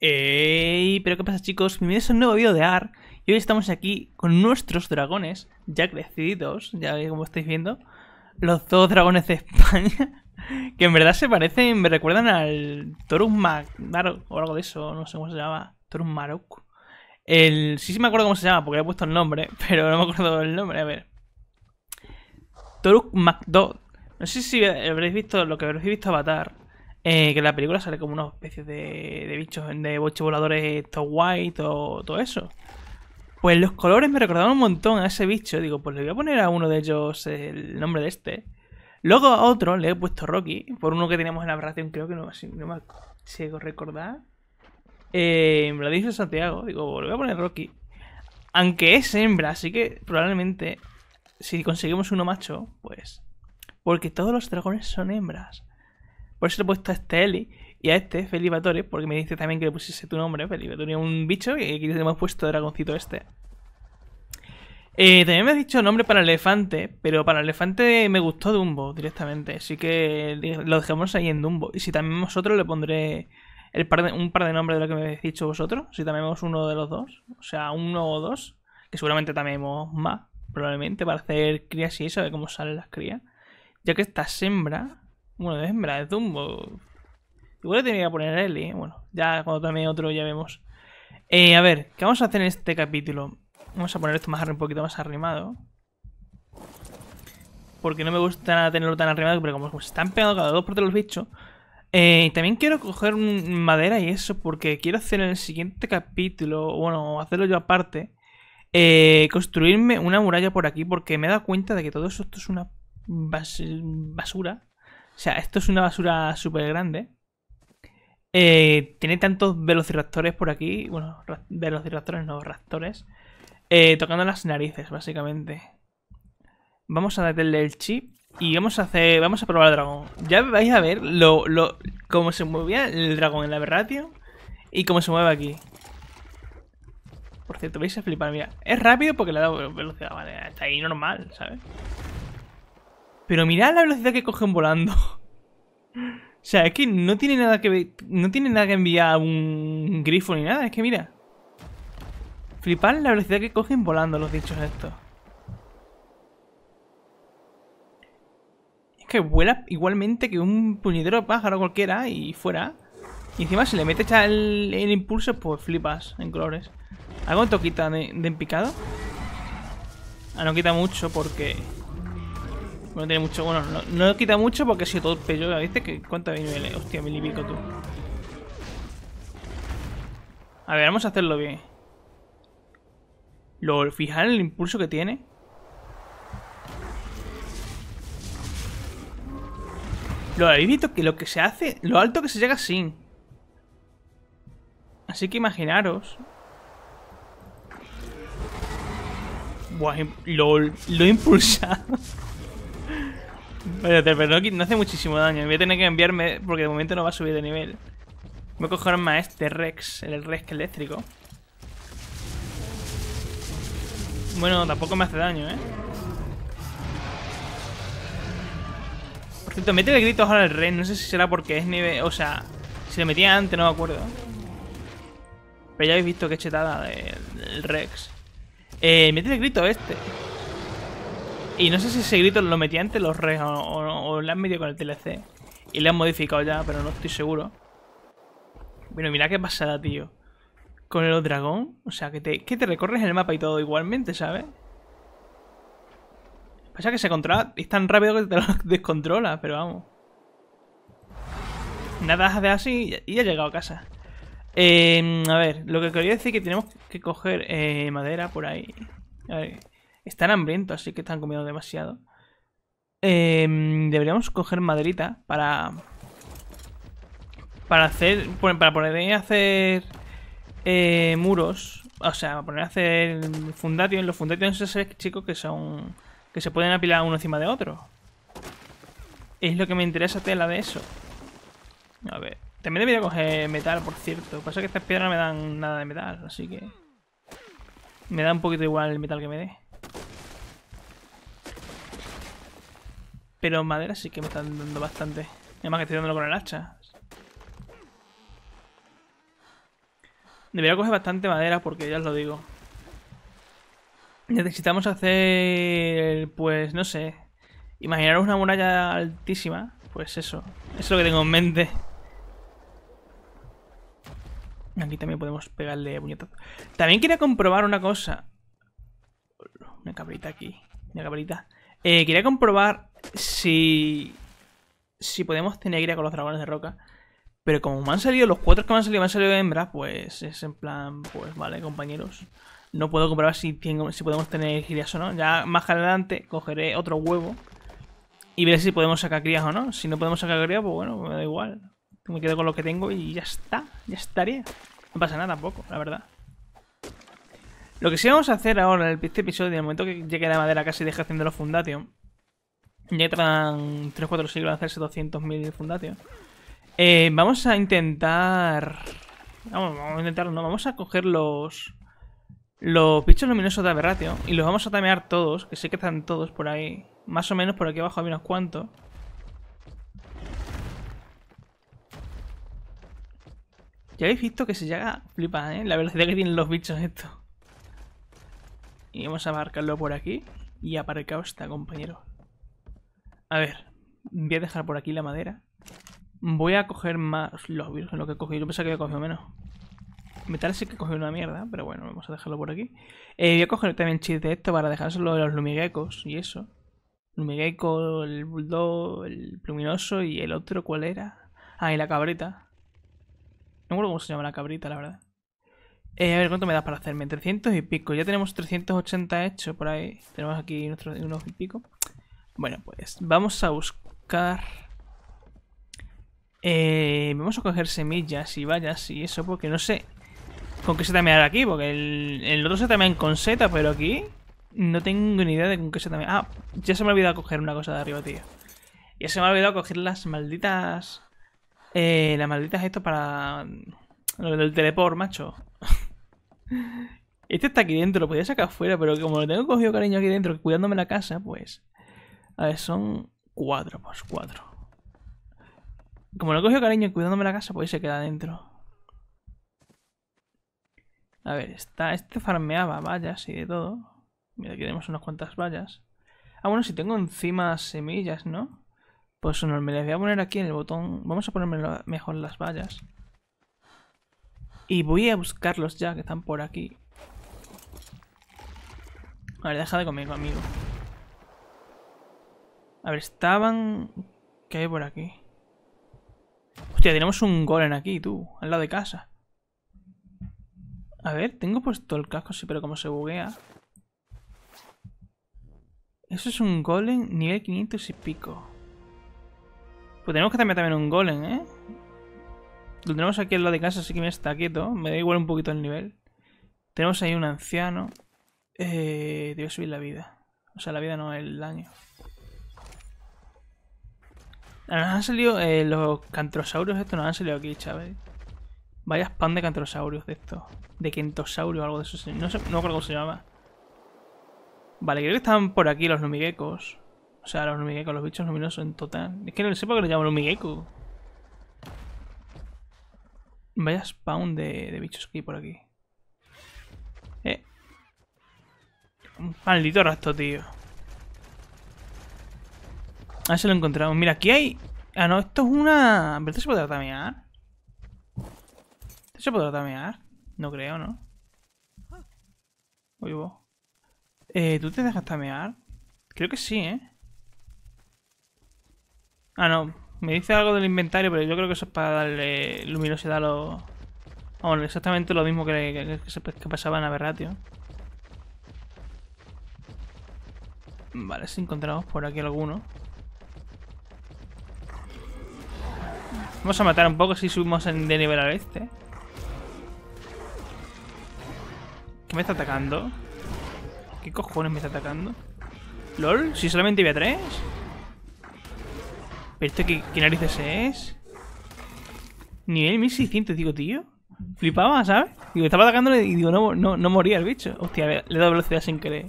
¡Ey! pero qué pasa chicos, bienvenidos a un nuevo video de AR Y hoy estamos aquí con nuestros dragones ya crecidos, ya como estáis viendo Los dos dragones de España Que en verdad se parecen, me recuerdan al Torus Marok o algo de eso, no sé cómo se llama Torus Maruk El... sí, sí me acuerdo cómo se llama porque le he puesto el nombre, pero no me acuerdo el nombre, a ver Toruk Macdot No sé si habréis visto lo que habréis visto Avatar eh, que la película sale como una especie de, de bichos, de boches voladores, todo White todo, todo eso. Pues los colores me recordaban un montón a ese bicho. Digo, pues le voy a poner a uno de ellos el nombre de este. Luego a otro le he puesto Rocky, por uno que teníamos en la operación, creo que no, si, no me sigo recordar. Eh, me lo dice Santiago, digo, pues le voy a poner Rocky. Aunque es hembra, así que probablemente si conseguimos uno macho, pues... Porque todos los dragones son hembras. Por eso le he puesto a este Eli y a este Felipe porque me dice también que le pusiese tu nombre, Felipe. un bicho y aquí le hemos puesto dragoncito este. Eh, también me has dicho nombre para elefante, pero para elefante me gustó Dumbo directamente, así que lo dejamos ahí en Dumbo. Y si también vosotros le pondré el par un par de nombres de lo que me habéis dicho vosotros, si también vemos uno de los dos, o sea, uno o dos, que seguramente también más, probablemente, para hacer crías y eso, de cómo salen las crías. Ya que esta Sembra... Bueno, de hembra, de zumbo. Igual tenía que poner él, ¿eh? Bueno, ya cuando también otro ya vemos. Eh, a ver, ¿qué vamos a hacer en este capítulo? Vamos a poner esto más un poquito más arrimado. Porque no me gusta tenerlo tan arrimado, pero como se están pegando cada dos por todos los bichos. Eh, también quiero coger madera y eso, porque quiero hacer en el siguiente capítulo, bueno, hacerlo yo aparte, eh, construirme una muralla por aquí, porque me he dado cuenta de que todo esto, es una basura. O sea, esto es una basura súper grande. Eh, tiene tantos velociraptores por aquí. Bueno, velociraptores, no, raptores. Eh, tocando las narices, básicamente. Vamos a darle el chip y vamos a hacer. Vamos a probar el dragón. Ya vais a ver lo, cómo se movía el dragón en la Berratio y cómo se mueve aquí. Por cierto, vais a flipar, mira. Es rápido porque le ha dado velocidad, vale. Está ahí normal, ¿sabes? Pero mirad la velocidad que cogen volando. O sea, es que no tiene nada que no tiene nada que enviar un grifo ni nada, es que mira. Flipar la velocidad que cogen volando los dichos estos. Es que vuela igualmente que un puñetero pájaro cualquiera y fuera. Y encima si le mete el, el impulso, pues flipas en colores. algo toquita de, de empicado? Ah, no quita mucho porque bueno, tiene mucho. Bueno, no, quita mucho porque ha sido todo pello ¿viste? que ¿Cuánta niveles? Hostia, mil y tú. A ver, vamos a hacerlo bien. Lo fijar en el impulso que tiene. Lo habéis visto que lo que se hace, lo alto que se llega sin. Así que imaginaros Buah, lo, lo he impulsado. pero no, no, hace muchísimo daño. Voy a tener que enviarme porque de momento no va a subir de nivel. Voy a coger más este Rex, el Rex eléctrico. Bueno, tampoco me hace daño, ¿eh? Por cierto, de grito ahora el Rex, No sé si será porque es nivel... O sea, si lo metía antes, no me acuerdo. Pero ya habéis visto qué chetada del, Rex. Eh, de grito este. Y no sé si ese grito lo metía antes los reyes o, o, han metido con el TLC. Y le han modificado ya, pero no estoy seguro. Bueno, mira qué pasada, tío. Con el dragón. O sea, que te, te recorres el mapa y todo igualmente, ¿sabes? Pasa que se controla. Es tan rápido que te lo descontrola, pero vamos. Nada de así y ha llegado a casa. Eh, a ver, lo que quería decir es que tenemos que coger eh, madera por ahí. A ver. Están hambrientos, así que están comiendo demasiado. Em, deberíamos coger maderita para... Para hacer... Para poner a hacer... Eh, muros. O sea, para poner a hacer fundatios Los son esos chicos que son... Que se pueden apilar uno encima de otro. Es lo que me interesa tela de eso. A ver. También debería coger metal, por cierto. Pasa que estas piedras no me dan nada de metal, así que... Me da un poquito igual el metal que me dé. Pero madera sí que me están dando bastante. Además que estoy dándolo con el hacha. Debería coger bastante madera porque ya os lo digo. Necesitamos hacer, pues no sé, imaginaros una muralla altísima, pues eso, eso es lo que tengo en mente. Aquí también podemos pegarle puñetazo. También quería comprobar una cosa. Una cabrita aquí, una cabrita. Eh, quería comprobar si. Si podemos tener ira con los dragones de roca. Pero como me han salido, los cuatro que me han salido, me han salido hembras, pues es en plan, pues vale, compañeros. No puedo comprobar si, si podemos tener crías o no. Ya más adelante cogeré otro huevo y veré si podemos sacar crías o no. Si no podemos sacar crías, pues bueno, me da igual. Me quedo con lo que tengo y ya está. Ya estaría. No pasa nada tampoco, la verdad. Lo que sí vamos a hacer ahora en este episodio, en el momento que llegue la madera casi deje de los Fundation, ya tardan 3 4 siglos hacerse 200.000 fundación. Eh, vamos a intentar... Vamos, a intentarlo, no. Vamos a coger los... Los bichos luminosos de Aberratio. Y los vamos a tamear todos, que sé que están todos por ahí. Más o menos por aquí abajo hay unos cuantos. Ya habéis visto que se llega flipa, ¿eh? La velocidad que tienen los bichos estos. Y vamos a marcarlo por aquí. Y aparcado está, compañero. A ver, voy a dejar por aquí la madera. Voy a coger más... Los lo que he cogido. Yo pensaba que había cogido menos. Metal sí que he cogido una mierda, pero bueno, vamos a dejarlo por aquí. Eh, voy a coger también chiste de esto para dejar de los lumiguecos y eso. Lumigueco, el bulldog, el pluminoso y el otro, ¿cuál era? Ah, y la cabrita. No acuerdo cómo se llama la cabrita, la verdad. Eh, a ver, ¿cuánto me das para hacerme? 300 y pico. Ya tenemos 380 hechos por ahí. Tenemos aquí unos y pico. Bueno, pues vamos a buscar... Eh, vamos a coger semillas y vallas y eso porque no sé con qué se tamear aquí. Porque el, otro se también con Z... pero aquí no tengo ni idea de con qué se también... Ah, ya se me ha olvidado coger una cosa de arriba, tío. Ya se me ha olvidado coger las malditas... Eh, las malditas esto para... Lo del teleport, macho. Este está aquí dentro, lo podía sacar afuera, pero como lo tengo cogido cariño aquí dentro, cuidándome la casa, pues... A ver, son cuatro, pues cuatro. Como lo cogido cariño cuidándome la casa, pues se queda dentro. A ver, está, este farmeaba vallas y de todo. Mira, aquí tenemos unas cuantas vallas. Ah, bueno, si tengo encima semillas, ¿no? Pues no, me las voy a poner aquí en el botón. Vamos a ponerme mejor las vallas. Y voy a buscarlos ya, que están por aquí. A ver, deja de comer, amigo. A ver, estaban... ¿Qué hay por aquí? Hostia, tenemos un golem aquí, tú. Al lado de casa. A ver, tengo puesto el casco, sí, pero como se buguea... Eso es un golem nivel 500 y pico. Pues tenemos que también también un golem, ¿eh? Lo tenemos aquí al lado de casa, así que me está quieto. Me da igual un poquito el nivel. Tenemos ahí un anciano. Eh, debo subir la vida. O sea, la vida no, el daño. Nos han salido eh, los cantrosaurios estos, nos han salido aquí, Chávez. Vaya spawn de cantrosaurios de estos. De quentosaurio o algo de eso. No, sé, no creo cómo se llama. Vale, creo que están por aquí los numiguecos. O sea, los numigekos, los bichos luminosos en total. Es que no sé por qué los llaman numigueco. Vaya spawn de, de bichos aquí por aquí. Eh. Un maldito rastro, tío. Ah, se lo encontramos. Mira, aquí hay... Ah, no, esto es una... ¿Verdad se puede tamear? se podrá tamear? No creo, ¿no? Uy, vos. Eh, ¿tú te dejas tamear? Creo que sí, ¿eh? Ah, no. Me dice algo del inventario, pero yo creo que eso es para darle luminosidad a los... exactamente lo mismo que, que pasaba en Aberratio. Vale, si encontramos por aquí alguno. Vamos a matar un poco si subimos de nivel al este. ¿Qué me está atacando? ¿Qué cojones me está atacando? ¿Lol? ¿Si solamente había tres? ¿Pero esto qué, qué narices es? Nivel 1600, digo, tío. Flipaba, ¿sabes? Digo, estaba atacándole y digo, no, no, no moría el bicho. Hostia, le he dado velocidad sin querer.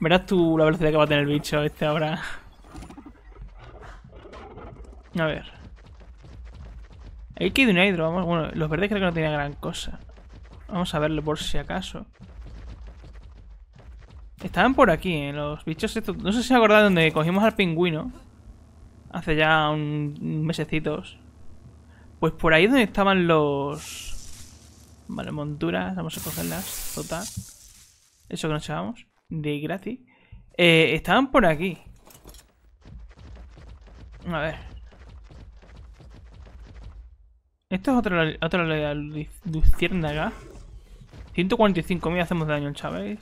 Verás tú la velocidad que va a tener el bicho este ahora. A ver. Hay que ir de un hidro, Bueno, los verdes creo que no tenía gran cosa. Vamos a verlo por si acaso. Estaban por aquí, ¿eh? los bichos estos. No sé si acordáis donde cogimos al pingüino. Hace ya un mesecitos. Pues por ahí donde estaban los... Vale, monturas. Vamos a cogerlas. Total. Eso que nos llevamos. De gratis. Eh, estaban por aquí. A ver. Esto es otra, otra luciérnaga. 145.000 hacemos daño, Chávez.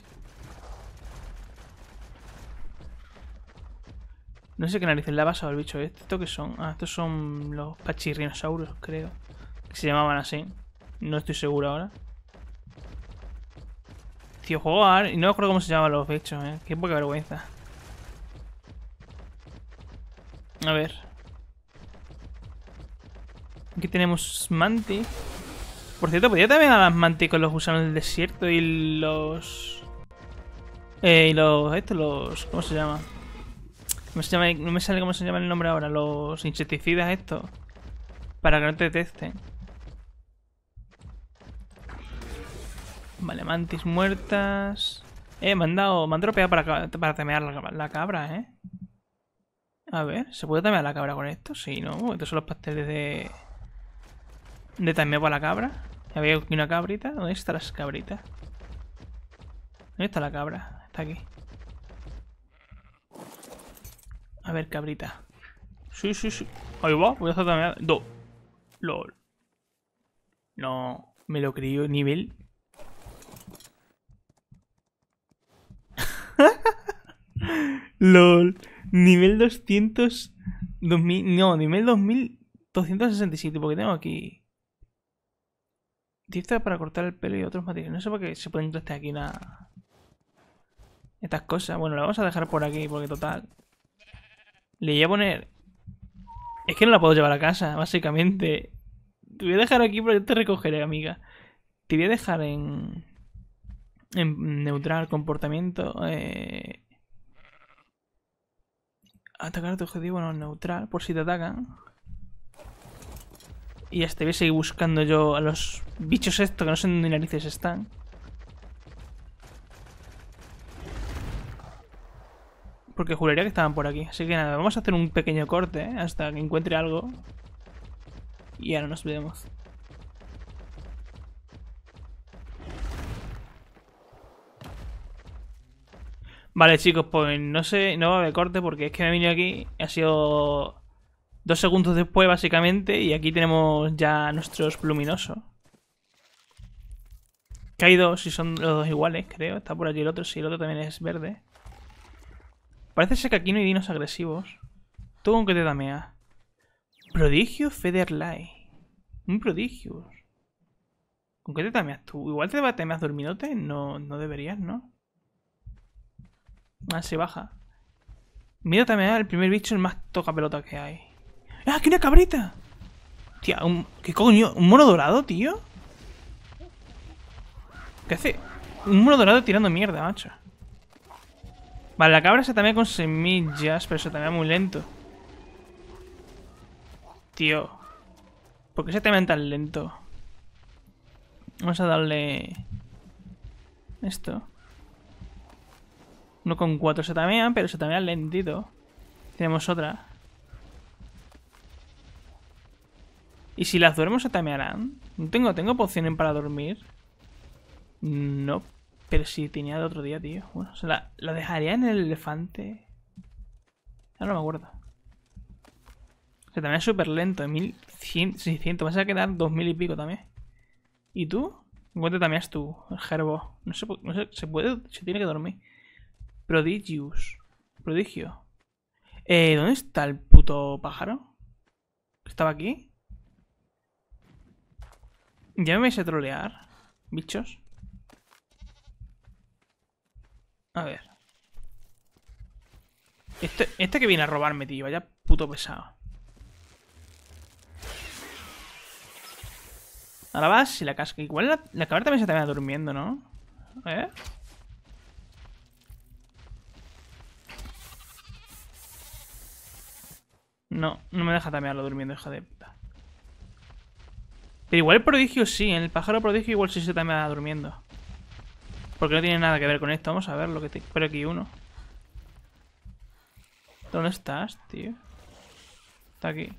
No sé qué narices la ha pasado el bicho este. ¿Esto qué son? Ah, estos son los pachirrinosaurios, creo. Que se llamaban así. No estoy seguro ahora. Tío, jugar. Y no me acuerdo cómo se llamaban los bichos, eh. Qué poca vergüenza. A ver. Aquí tenemos mantis, Por cierto, podría también a las mantis con los gusanos del desierto y los... Eh, y los... Estos, los... ¿Cómo se llama? No me sale cómo se llama el nombre ahora. Los insecticidas estos. Para que no te detecten. Vale, mantis muertas. Eh, me han dropeado para, para temear la, la, cabra, eh. A ver, ¿se puede temear la cabra con esto? Sí, ¿no? Estos son los pasteles de. ¿Dónde también va la cabra? Había aquí una cabrita. ¿Dónde están las cabritas? ¿Dónde está la cabra? Está aquí. A ver, cabrita. Sí, sí, sí. Ahí va. Voy a hacer también. Dos. LOL. No. Me lo crío nivel. LOL. Nivel 200. 2000, no, nivel 2267. Porque tengo aquí. Tiza para cortar el pelo y otros materiales. No sé por qué se pueden trastear aquí nada Estas cosas. Bueno, la vamos a dejar por aquí porque total. Le voy a poner... Es que no la puedo llevar a casa, básicamente. Te voy a dejar aquí porque te recogeré, amiga. Te voy a dejar en... En neutral, comportamiento... Eh... Atacar a tu objetivo no neutral, por si te atacan. Y este voy a seguir buscando yo a los bichos estos que no sé dónde narices están. Porque juraría que estaban por aquí. Así que nada, vamos a hacer un pequeño corte ¿eh? hasta que encuentre algo. Y ahora nos vemos. Vale chicos, pues no sé, no va a haber corte porque es que me he venido aquí, ha sido Dos segundos después, básicamente, y aquí tenemos ya nuestros luminosos. Que hay dos, si son los dos iguales, creo. Está por aquí el otro, si el otro también es verde. Parece ser que aquí no hay dinos agresivos. Tú con qué te tameas Prodigio Federlai. Un prodigio. ¿Con qué te tameas tú? Igual te tameas dormidote, No, no deberías, ¿no? más ah, se baja. Mira también el primer bicho, el más toca pelota que hay. ¡Ah, aquí una cabrita! Tía, un, ¿qué coño? ¿Un mono dorado, tío? ¿Qué hace? Un mono dorado tirando mierda, macho. Vale, la cabra se también con semillas, pero se también muy lento. Tío. ¿Por qué se también tan lento? Vamos a darle... Esto. con cuatro se tamean, pero se tamean lentito. Tenemos otra. ¿Y si las duermo se tamearán? No tengo, tengo pociones para dormir. No, pero si tenía de otro día, tío. Bueno, se la, la dejaría en el elefante. Ya no me acuerdo. Se también es súper lento. 1100, 600. Vas a quedar 2000 y pico también. ¿Y tú? ¿Cuánto también es tú? El gerbo. No sé, no se, puede, se tiene que dormir. Prodigious. Prodigio. Eh, ¿dónde está el puto pájaro? ¿Estaba aquí? ¿Ya me vais a trolear, bichos? A ver. Este, este, que viene a robarme, tío. Vaya puto pesado. Ahora vas y la casca. Igual la, cabra también se termina durmiendo, ¿no? ver. No, no me deja tamearlo durmiendo, hija de pero igual el prodigio sí, en el pájaro prodigio igual sí se también durmiendo. Porque no tiene nada que ver con esto. Vamos a ver lo que te... Por aquí uno. ¿Dónde estás, tío? Está aquí.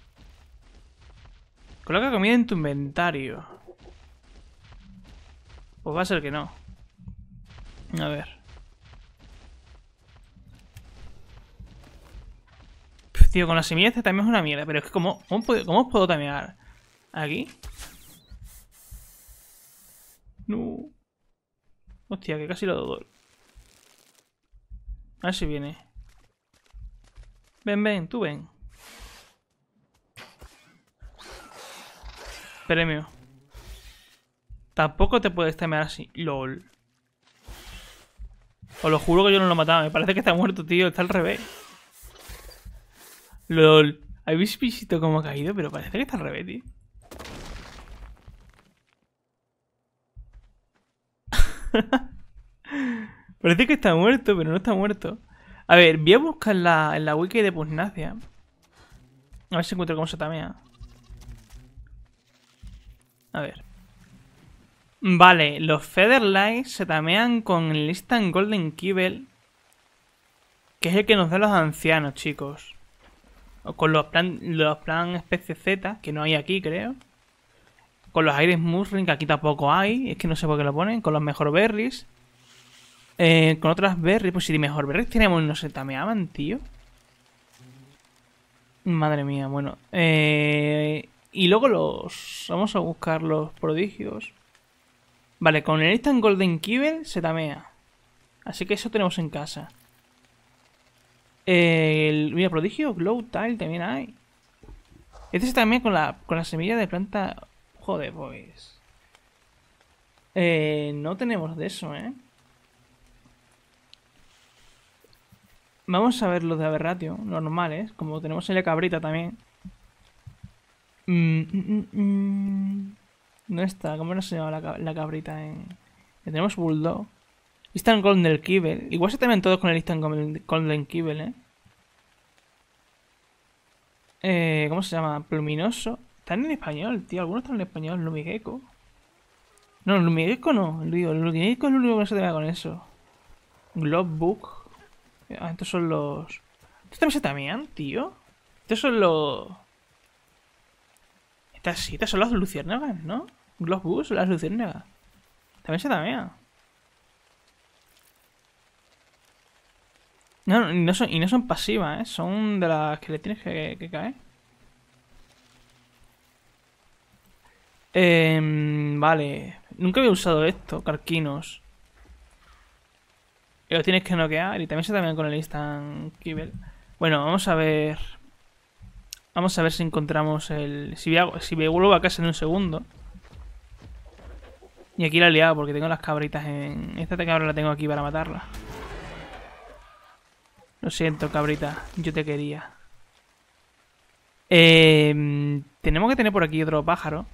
Coloca comida en tu inventario. Pues va a ser que no. A ver. tío, con las semillas este también es una mierda. Pero es que, ¿cómo, cómo, puedo, también... ¿Aquí? No. Hostia, que casi lo doy. A ver si viene. Ven, ven, tú ven. Premio. Tampoco te puedes temer así. LOL. Os lo juro que yo no lo mataba. Me parece que está muerto, tío. Está al revés. LOL. hay visto como ha caído? Pero parece que está al revés, tío. Parece que está muerto, pero no está muerto. A ver, voy a buscar en la wiki de Pugnacia A ver si encuentro cómo se tamea. A ver. Vale, los Featherlights se tamean con el Instant Golden Kibble. Que es el que nos da los ancianos, chicos. O con los plan, los plan especie Z, que no hay aquí, creo. Con los aires Musrin, que aquí tampoco hay. Es que no sé por qué lo ponen. Con los mejor berries. Eh, con otras berries. Pues si mejor berries tenemos, no se tameaban, tío. Madre mía, bueno. Eh, y luego los... Vamos a buscar los prodigios. Vale, con el Instant Golden Kibble se tamea. Así que eso tenemos en casa. el, mira, prodigio, Glow Tile también hay. Este se tamea con la, con la semilla de planta de pues... Eh, no tenemos de eso, ¿eh? Vamos a ver los de aberratio, normales, ¿eh? como tenemos en la cabrita también. Mm, mm, mm, no está, ¿cómo no se llama la, cabrita? En... tenemos Bulldog. Instant Golden Kibble. Igual se temen todos con el Instant Golden Kibble, ¿eh? ¿eh? ¿Cómo se llama? Pluminoso. Están en español, tío. Algunos están en español. Lumigeko. No, Lumigeko no. Digo, Lumigeko es lo único que no se te va con eso. Globebook. Ah, estos son los... ¿Estos también se tamean, tío? Estos son los... Estas sí, estas son las luciérnagas, ¿no? globbook son las luciérnagas. También se tamean. No, no, no son, y no son pasivas, ¿eh? Son de las que le tienes que, que caer. Em, vale. Nunca había usado esto, Carquinos. Y lo tienes que noquear. Y también se también con el instant Kibble Bueno, vamos a ver. Vamos a ver si encontramos el. Si, si me vuelvo a casa en un segundo. Y aquí la he liado porque tengo las cabritas en. Esta cabra la tengo aquí para matarla. Lo siento, cabrita. Yo te quería. Em, tenemos que tener por aquí otro pájaro.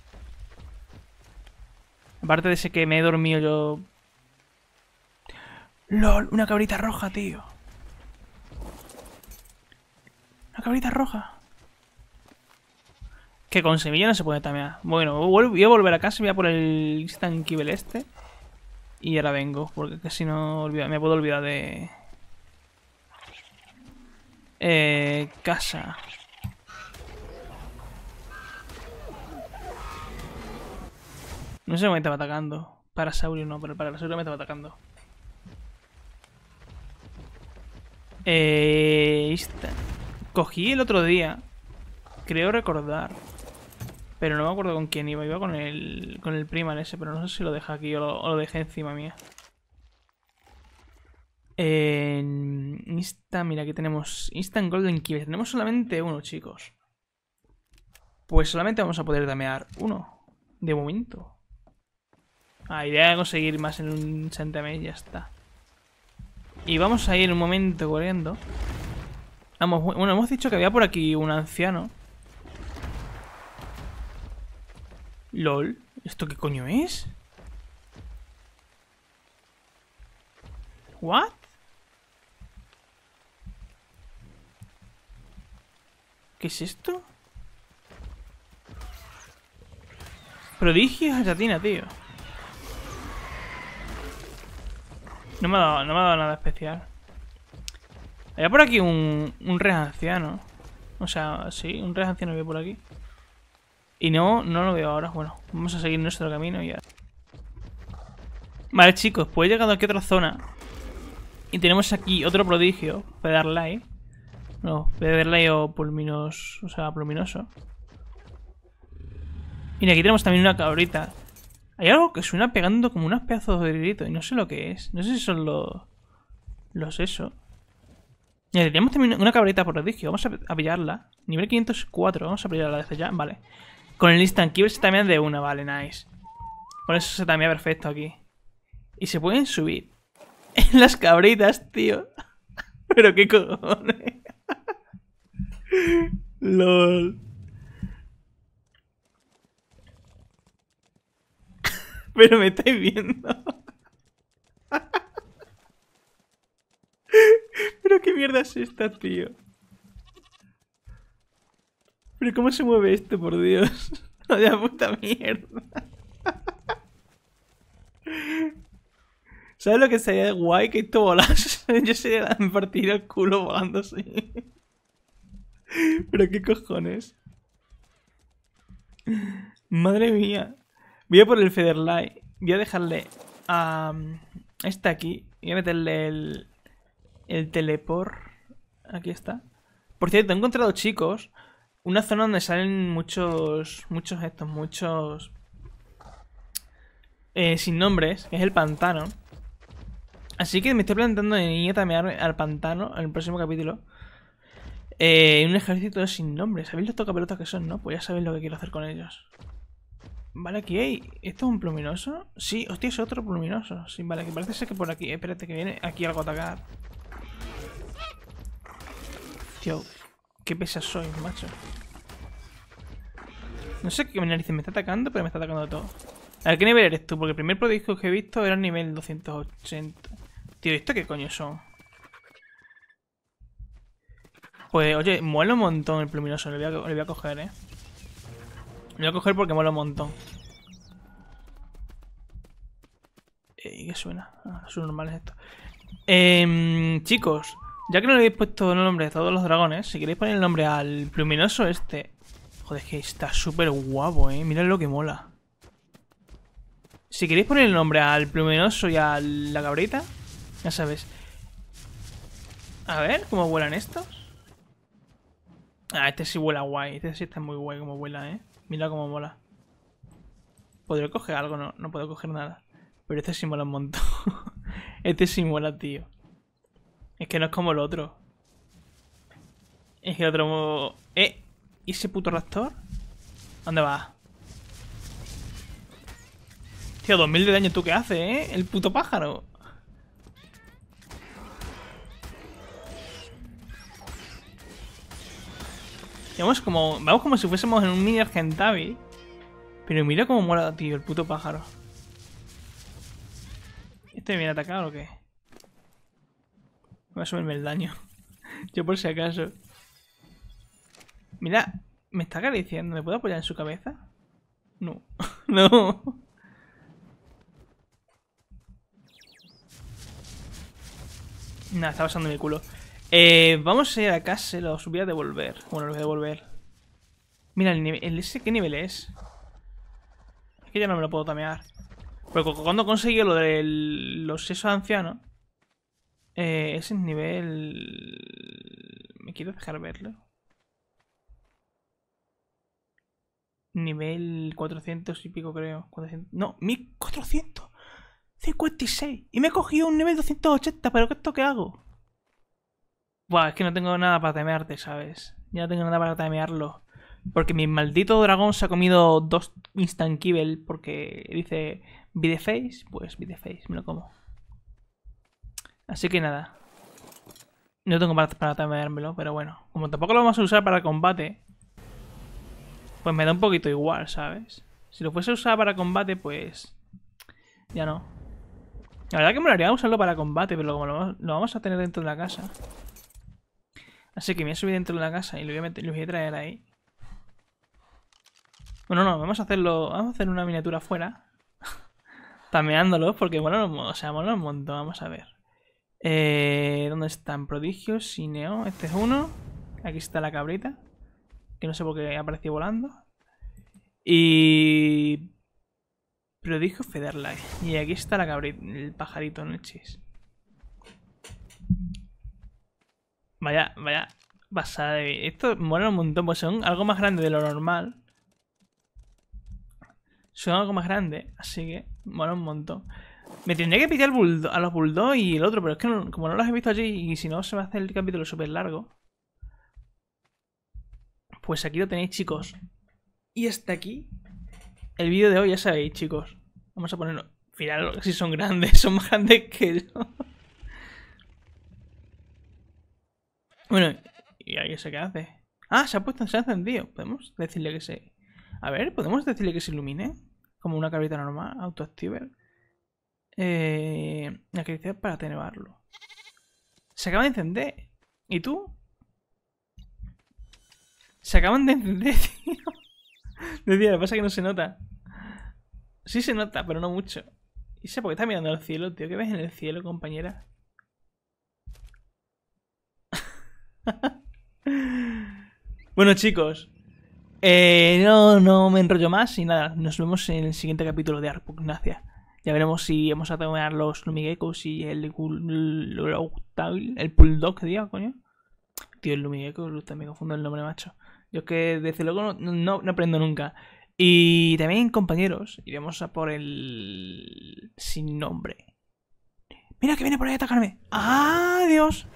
Aparte de ese que me he dormido yo... ¡Lol! Una cabrita roja, tío. Una cabrita roja. Que con semilla no se puede tamear. Bueno, voy a volver a casa y voy a por el instanquible este. Y ahora vengo, porque si no me puedo olvidar de... Eh, casa. No sé cómo me estaba atacando. Parasaurio no, pero el parasaurio me estaba atacando. Eh, esta. Cogí el otro día. Creo recordar. Pero no me acuerdo con quién iba. Iba con el, con el primal ese, pero no sé si lo deja aquí o lo, dejé encima mía. Eh, Insta, mira, aquí tenemos Instant Golden Key. Tenemos solamente uno, chicos. Pues solamente vamos a poder damear uno. De momento. La idea de conseguir más en un y ya está. Y vamos a ir un momento corriendo. Vamos, bueno, hemos dicho que había por aquí un anciano. LOL, ¿esto qué coño es? ¿What? ¿Qué es esto? Prodigio Satina, tío. No me ha dado, nada especial. Había por aquí un, un anciano. O sea, sí, un rey anciano había por aquí. Y no, no lo veo ahora. Bueno, vamos a seguir nuestro camino ya. Vale, chicos, pues he llegado aquí a otra zona. Y tenemos aquí otro prodigio, Pedarlay No, pedarlay o Pulminos... O sea, Pluminoso. Y aquí tenemos también una cabrita. Hay algo que suena pegando como unos pedazos de grito y no sé lo que es. No sé si son los... Los eso. Ya, también una cabrita por prodigio. Vamos a, pillarla. Nivel 504. Vamos a pillarla desde allá. Vale. Con el instant kill se también de una. Vale, nice. Por eso se también perfecto aquí. Y se pueden subir. En las cabritas, tío. Pero qué cojones. LOL. Pero me estáis viendo. Pero qué mierda es esta, tío. Pero cómo se mueve esto, por Dios. No de puta mierda. ¿Sabes lo que sería guay que esto volase? Yo sería en partido el culo volando Pero qué cojones. Madre mía. Voy a por el Federline. Voy a dejarle a... Este aquí. Voy a meterle el... El teleport. Aquí está. Por cierto, he encontrado, chicos, una zona donde salen muchos... Muchos estos, muchos... Eh, sin nombres, que es el pantano. Así que me estoy planteando en ir a al pantano en el próximo capítulo. Eh, un ejército sin nombres. ¿Sabéis los tocapelotas que son, no? Pues ya sabéis lo que quiero hacer con ellos. Vale, aquí hay... ¿Esto es un pluminoso? Sí, hostia, es otro pluminoso. Sí, vale, que parece ser que por aquí... espérate, que viene aquí algo a atacar. Tío, qué pesas soy macho. No sé qué narices me está atacando, pero me está atacando todo. A ver, ¿qué nivel eres tú? Porque el primer prodigio que he visto era el nivel 280. Tío, ¿esto qué coño son? Pues, oye, muelo un montón el pluminoso. Le le voy a coger, ¿eh? voy a coger porque mola un montón. Eh, ¿Y qué suena? Ah, son normales estos em, chicos, ya que no le habéis puesto el nombre a todos los dragones, si queréis poner el nombre al pluminoso este... Joder, es que está súper guapo, ¿eh? Mirad lo que mola. Si queréis poner el nombre al pluminoso y a la cabrita, ya sabéis A ver, ¿cómo vuelan estos? Ah, este sí vuela guay. Este sí está muy guay como vuela, ¿eh? Mira cómo mola. Podría coger algo, no, no puedo coger nada. Pero este sí mola un montón. este sí mola, tío. Es que no es como el otro. Es que el otro... ¡Eh! ¿Y ese puto raptor? ¿Dónde va? Tío, 2000 de daño, ¿tú qué haces, eh? El puto pájaro. Vamos como, vamos como si fuésemos en un mini Argentavi. Pero mira cómo mola, tío, el puto pájaro. ¿Este viene atacado atacar o qué? Voy a subirme el daño. Yo por si acaso. Mira, me está acariciando. ¿Me puedo apoyar en su cabeza? No. no. Nada, está pasando mi culo. Eh, vamos a ir a casa, los voy a devolver. Bueno, los voy a devolver. Mira, el, ese qué nivel es. Aquí ya no me lo puedo tamear. Porque cuando conseguí lo de los sesos ancianos, eh, ese nivel... Me quiero dejar verlo. Nivel 400 y pico creo. 400... No, 1456. Y me he cogido un nivel 280, pero ¿qué esto que hago? Buah, es que no tengo nada para tamearte, ¿sabes? Ya no tengo nada para tamearlo. Porque mi maldito dragón se ha comido dos instant kibble porque dice be pues be me lo como. Así que nada. No tengo para, para pero bueno. Como tampoco lo vamos a usar para combate, pues me da un poquito igual, ¿sabes? Si lo fuese a usar para combate, pues... Ya no. La verdad que me haría usarlo para combate, pero como lo, lo vamos a tener dentro de la casa... Así que me voy a subir dentro de la casa y lo voy a, voy a traer ahí. Bueno, no, vamos a hacerlo. Vamos a hacer una miniatura afuera. Tameándolos, porque bueno, o sea, mola un montón. Vamos a ver. Eh, ¿Dónde están? Prodigios, Sineo, Este es uno. Aquí está la cabrita. Que no sé por qué apareció volando. Y. Prodigio Federlight. Y aquí está la cabrita, el pajarito, noches. Vaya, vaya pasada de... Esto mola un montón, pues son algo más grande de lo normal. Son algo más grande, así que mola un montón. Me tendría que pillar a los Bulldogs y el otro, pero es que como no los he visto allí y si no se me hace el capítulo súper largo. Pues aquí lo tenéis, chicos. Y hasta aquí el vídeo de hoy, ya sabéis, chicos. Vamos a ponerlo. Final, si son grandes, son más grandes que yo. Bueno, ¿y ahí eso qué hace? Ah, se ha puesto, se ha encendido. Podemos decirle que se... A ver, ¿podemos decirle que se ilumine? Como una carita normal, autoactiver. Eh, crítica para atenuarlo. Se acaba de encender. ¿Y tú? Se acaban de encender, tío. Decía, lo que pasa es que no se nota. Sí se nota, pero no mucho. Y sé por qué está mirando al cielo, tío. ¿Qué ves en el cielo, compañera? bueno, chicos. Eh, no, no me enrollo más y nada. Nos vemos en el siguiente capítulo de Arpugnacia. Ya veremos si vamos a tomar los Lumigekos y el el que diga, coño. Tío, el lumigueco, también confundo el nombre, macho. Yo es que desde este luego no, no, no aprendo nunca. Y también, compañeros, iremos a por el... sin nombre. Mira que viene por ahí a atacarme. ¡Adiós! ¡Ah,